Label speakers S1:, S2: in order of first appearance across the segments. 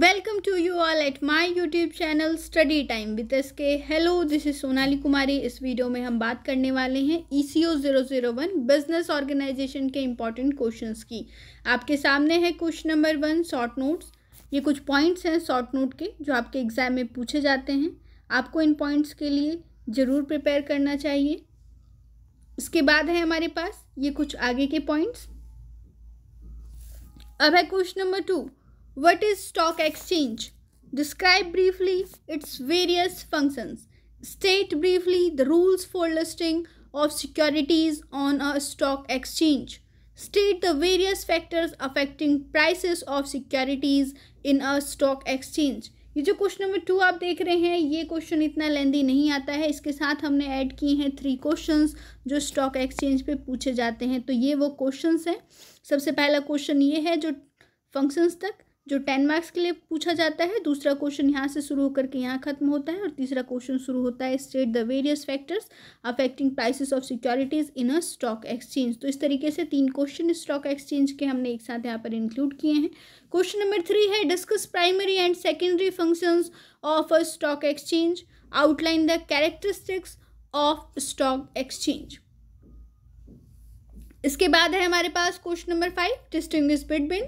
S1: Welcome to you all at my YouTube channel study time with S K hello this is Sonali Kumari इस video में हम बात करने वाले हैं E C O zero zero one business organization के important questions की आपके सामने है question number one short notes ये कुछ पॉइंट्स हैं शॉर्ट नोट के जो आपके एग्ज़ाम में पूछे जाते हैं आपको इन पॉइंट्स के लिए ज़रूर प्रिपेयर करना चाहिए इसके बाद है हमारे पास ये कुछ आगे के पॉइंट्स अब है question number two What is stock exchange? Describe briefly its various functions. State briefly the rules for listing of securities on a stock exchange. State the various factors affecting prices of securities in a stock exchange. ये जो question number to आप देख रहे हैं ये question इतना लेंदी नहीं आता है इसके साथ हमने ऐड किए हैं थ्री क्वेश्चंस जो स्टॉक एक्सचेंज पे पूछे जाते हैं तो ये वो क्वेश्चंस हैं सबसे पहला क्वेश्चन ये है जो फंक्शंस तक जो टेन मार्क्स के लिए पूछा जाता है दूसरा क्वेश्चन यहाँ से शुरू होकर के यहाँ खत्म होता है और तीसरा क्वेश्चन शुरू होता है state the various factors affecting prices of securities in a stock exchange तो इस तरीके से तीन क्वेश्चन स्टॉक एक्सचेंज के हमने एक साथ यहाँ पर इंक्लूड किए हैं क्वेश्चन नंबर थ्री है discuss primary and secondary function of a stock exchange outline the characteristics of stock exchange इसके बाद है हमारे पास question number five distinguish between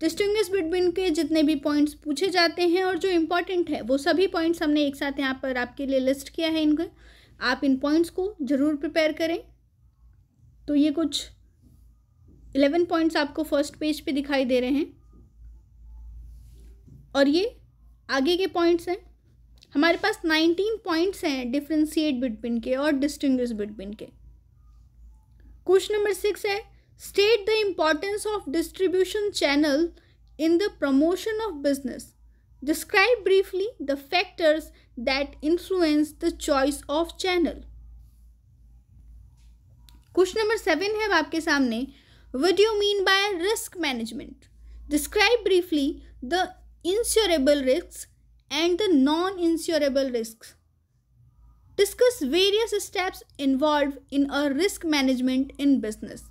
S1: distinguish between के जितने भी पॉइंट्स पूछे जाते हैं और जो इम्पॉर्टेंट है वो सभी पॉइंट्स हमने एक साथ यहाँ पर आपके लिए लिस्ट किया है इनको आप इन पॉइंट्स को ज़रूर प्रिपेयर करें तो ये कुछ इलेवन पॉइंट्स आपको फर्स्ट पेज पे दिखाई दे रहे हैं और ये आगे के पॉइंट्स हैं हमारे पास नाइनटीन पॉइंट्स हैं डिफ्रेंशिएट बिटवीन के और डिस्टिंग बिटवीन के क्वेश्चन नंबर सिक्स है state the importance of distribution channel in the promotion of business describe briefly the factors that influence the choice of channel question number 7 hai aapke samne what do you mean by risk management describe briefly the insurable risks and the non insurable risks discuss various steps involved in a risk management in business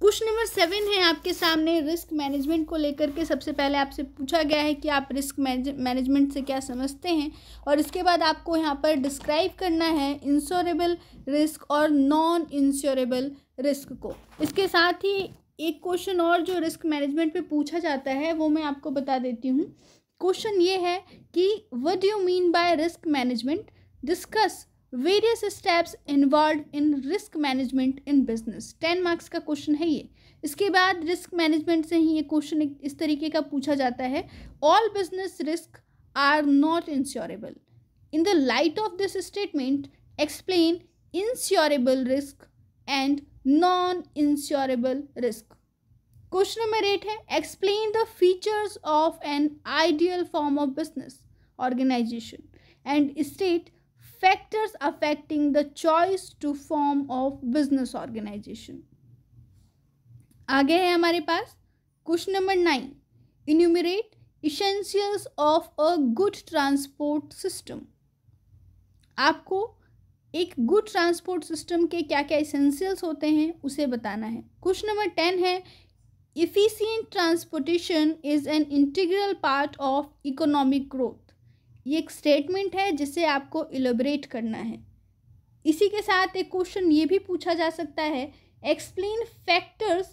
S1: question number seven है आपके सामने risk management को लेकर के सबसे पहले आपसे पूछा गया है कि आप रिस्क मैनेजमेंट से क्या समझते हैं और इसके बाद आपको यहाँ पर डिस्क्राइब करना है इंश्योरेबल रिस्क और नॉन इंश्योरेबल रिस्क को इसके साथ ही एक क्वेश्चन और जो रिस्क मैनेजमेंट पे पूछा जाता है वो मैं आपको बता देती हूँ क्वेश्चन ये है कि what you mean by risk management discuss various steps involve in risk management in business ten marks का क्वेश्चन है ये इसके बाद रिस्क मैनेजमेंट से ही ये क्वेश्चन इस तरीके का पूछा जाता है all business risk are not insurable in the light of this statement explain insurable risk and non insurable risk question number eight है explain the features of an ideal form of business organization and state factors affecting the choice to form of business organization आगे है हमारे पास question number nine enumerate essentials of a good transport system आपको एक good transport system के क्या क्या essentials होते हैं उसे बताना है क्वेश्चन नंबर टेन है efficient transportation is an integral part of economic growth ये एक स्टेटमेंट है जिसे आपको इलेबरेट करना है इसी के साथ एक क्वेश्चन ये भी पूछा जा सकता है explain factors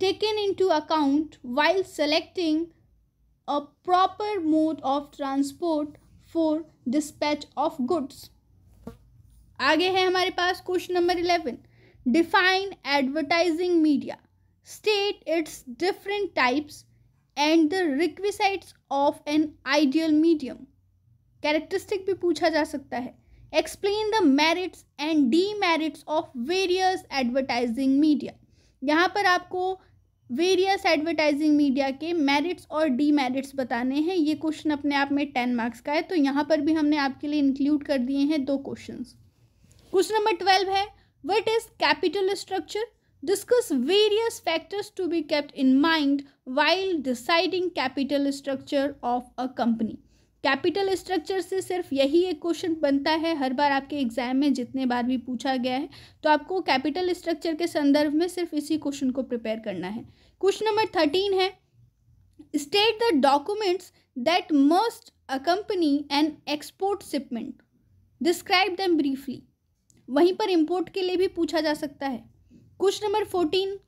S1: taken into account while selecting a proper mode of transport for dispatch of goods आगे है हमारे पास question number eleven define advertising media state its different types and the requisites of an ideal medium characteristic भी पूछा जा सकता है explain the merits and demerits of various advertising media यहाँ पर आपको वेरियस एडवर्टाइजिंग मीडिया के merits और डी मेरिट्स बताने हैं ये क्वेश्चन अपने आप में टेन मार्क्स का है तो यहाँ पर भी हमने आपके लिए इंक्लूड कर दिए हैं दो क्वेश्चन क्वेश्चन नंबर ट्वेल्व है what is capital structure discuss various factors to be kept in mind while deciding capital structure of a company capital structure से सिर्फ यही एक क्वेश्चन बनता है हर बार आपके एग्जाम में जितने बार भी पूछा गया है तो आपको कैपिटल स्ट्रक्चर के संदर्भ में सिर्फ इसी क्वेश्चन को प्रिपेयर करना है क्वेश्चन नंबर थर्टीन है state the documents that must accompany an export shipment describe them briefly वहीं पर इम्पोर्ट के लिए भी पूछा जा सकता है question number fourteen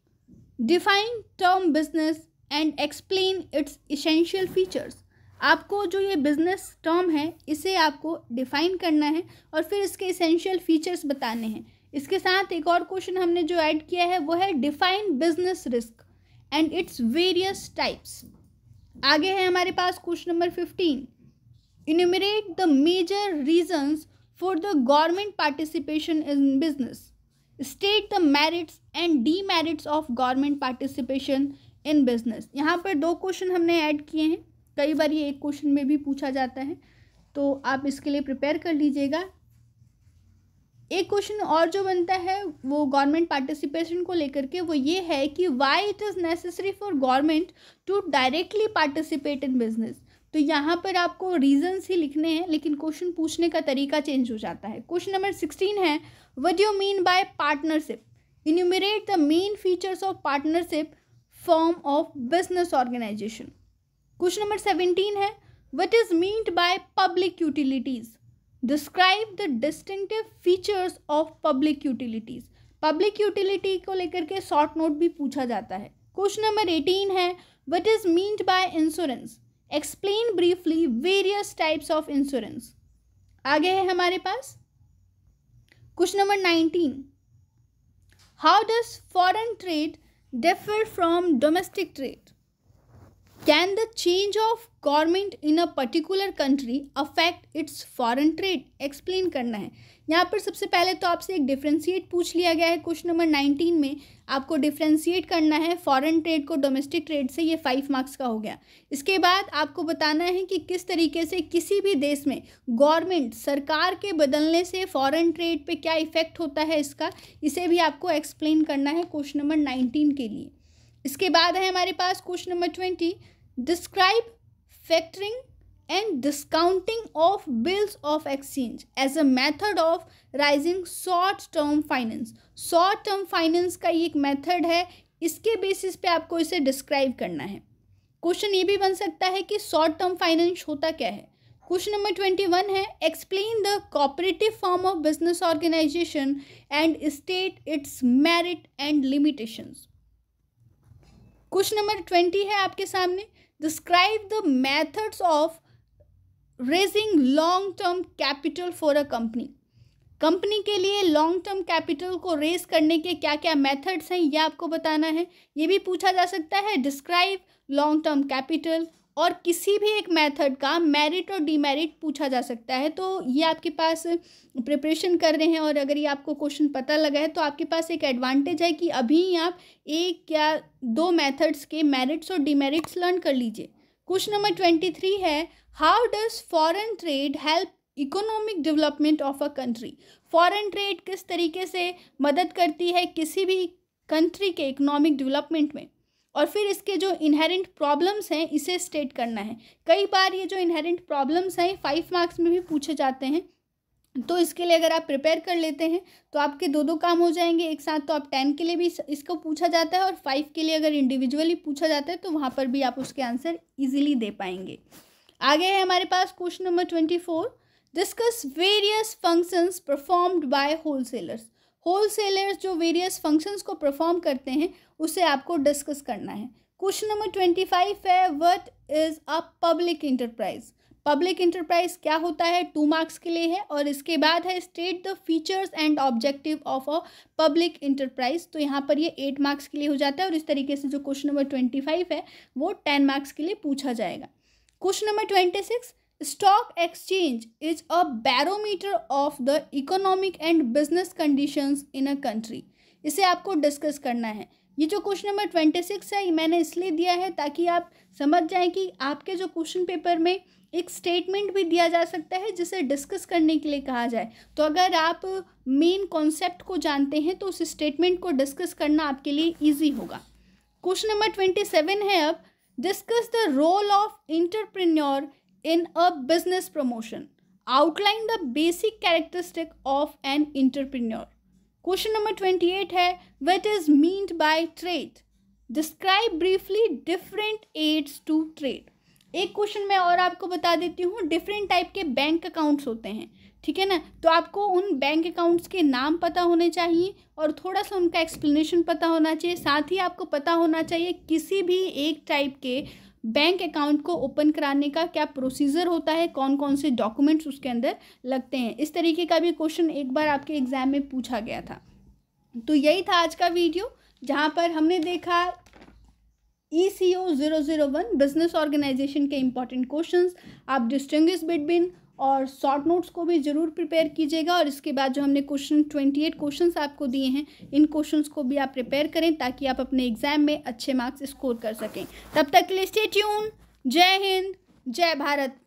S1: define term business and explain its essential features आपको जो ये बिज़नेस टर्म है इसे आपको डिफ़ाइन करना है और फिर इसके इसेंशियल फ़ीचर्स बताने हैं इसके साथ एक और क्वेश्चन हमने जो ऐड किया है वो है define business risk and its various types आगे है हमारे पास question number fifteen enumerate the major for the the participation in business state the merits and डी demerits of government participation in business यहाँ पर दो क्वेश्चन हमने ऐड किए हैं कई बार ये एक क्वेश्चन में भी पूछा जाता है तो आप इसके लिए प्रिपेयर कर लीजिएगा एक क्वेश्चन और जो बनता है वो गवर्नमेंट पार्टिसिपेशन को लेकर के वो ये है कि why it is necessary for government to directly participate in business तो यहाँ पर आपको रीजंस ही लिखने हैं लेकिन क्वेश्चन पूछने का तरीका चेंज हो जाता है क्वेश्चन नंबर सिक्सटीन है what you mean by partnership enumerate the main features of partnership form of business organisation question number seventeen है what is meant by public utilities describe the distinctive features of public utilities public utility को लेकर के short note भी पूछा जाता है question number eighteen है what is meant by insurance explain briefly various types of insurance आगे है हमारे पास question number nineteen how does foreign trade differ from domestic trade can the change of government in a particular country affect its foreign trade explain करना है यहाँ पर सबसे पहले तो आपसे एक डिफ्रेंशिएट पूछ लिया गया है क्वेश्चन नंबर नाइनटीन में आपको डिफ्रेंशिएट करना है फॉरन ट्रेड को डोमेस्टिक ट्रेड से ये फाइव मार्क्स का हो गया इसके बाद आपको बताना है कि किस तरीके से किसी भी देश में गवर्नमेंट सरकार के बदलने से फॉरन ट्रेड पर क्या इफेक्ट होता है इसका इसे भी आपको एक्सप्लेन करना है क्वेश्चन नंबर नाइनटीन के लिए इसके बाद है हमारे पास question number twenty describe factoring and discounting of bills of exchange as a method of raising short term finance short term finance का ये एक method है इसके basis पे आपको इसे describe करना है क्वेश्चन ये भी बन सकता है कि शॉर्ट टर्म फाइनेंस होता क्या है क्वेश्चन नंबर ट्वेंटी वन है explain the cooperative form of business organization and state its merit and limitations question number twenty है आपके सामने describe the methods of raising long term capital for a company company के लिए long term capital को raise करने के क्या क्या मेथड्स हैं ये आपको बताना है ये भी पूछा जा सकता है डिस्क्राइब लॉन्ग टर्म कैपिटल और किसी भी एक मेथड का मेरिट और डीमेरिट पूछा जा सकता है तो ये आपके पास प्रिपरेशन कर रहे हैं और अगर ये आपको क्वेश्चन पता लगा है तो आपके पास एक एडवांटेज है कि अभी आप एक या दो मेथड्स के मेरिट्स और डीमेरिट्स लर्न कर लीजिए क्वेश्चन नंबर ट्वेंटी थ्री है how does foreign trade help economic development of a country foreign trade किस तरीके से मदद करती है किसी भी कंट्री के इकोनॉमिक डेवलपमेंट में और फिर इसके जो इनहेरेंट प्रॉब्लम्स हैं इसे स्टेट करना है कई बार ये जो इनहेरेंट प्रॉब्लम्स हैं फाइव मार्क्स में भी पूछे जाते हैं तो इसके लिए अगर आप प्रिपेयर कर लेते हैं तो आपके दो दो काम हो जाएंगे एक साथ तो आप टेन के लिए भी इसको पूछा जाता है और फाइव के लिए अगर इंडिविजुअली पूछा जाता है तो वहाँ पर भी आप उसके आंसर इजीली दे पाएंगे आगे है हमारे पास question number twenty four discuss various functions performed by wholesalers wholesalers जो वेरियस फंक्शंस को परफॉर्म करते हैं उसे आपको डिस्कस करना है क्वेश्चन नंबर ट्वेंटी फाइव है what is a public enterprise public enterprise क्या होता है टू मार्क्स के लिए है और इसके बाद है state the features and objective of a public enterprise तो यहाँ पर ये एट मार्क्स के लिए हो जाता है और इस तरीके से जो क्वेश्चन नंबर ट्वेंटी फाइव है वो टेन मार्क्स के लिए पूछा जाएगा question number twenty six stock exchange is a barometer of the economic and business conditions in a country इसे आपको डिस्कस करना है ये जो क्वेश्चन नंबर ट्वेंटी सिक्स है मैंने इसलिए दिया है ताकि आप समझ जाएं कि आपके जो क्वेश्चन पेपर में एक स्टेटमेंट भी दिया जा सकता है जिसे डिस्कस करने के लिए कहा जाए तो अगर आप मेन कॉन्सेप्ट को जानते हैं तो उस स्टेटमेंट को डिस्कस करना आपके लिए ईजी होगा क्वेश्चन नंबर ट्वेंटी सेवन है अब discuss the role of entrepreneur in a business promotion outline the basic characteristic of an entrepreneur question number twenty eight है what is meant by trade describe briefly different aids to trade एक question मैं और आपको बता देती हूँ different type के bank accounts होते हैं ठीक है ना तो आपको उन बैंक अकाउंट्स के नाम पता होने चाहिए और थोड़ा सा उनका एक्सप्लेनेशन पता होना चाहिए साथ ही आपको पता होना चाहिए किसी भी एक टाइप के बैंक अकाउंट को ओपन कराने का क्या प्रोसीजर होता है कौन कौन से डॉक्यूमेंट्स उसके अंदर लगते हैं इस तरीके का भी क्वेश्चन एक बार आपके एग्ज़ाम में पूछा गया था तो यही था आज का वीडियो जहाँ पर हमने देखा E C O zero zero one business organization के इंपॉर्टेंट क्वेश्चंस आप डिस्टिंग बिटवीन और शॉर्ट नोट्स को भी ज़रूर प्रिपेयर कीजिएगा और इसके बाद जो हमने क्वेश्चन ट्वेंटी एट क्वेश्चन आपको दिए हैं इन क्वेश्चन को भी आप प्रिपेयर करें ताकि आप अपने एग्जाम में अच्छे मार्क्स स्कोर कर सकें तब तक के लिए ट्यून जय हिंद जय भारत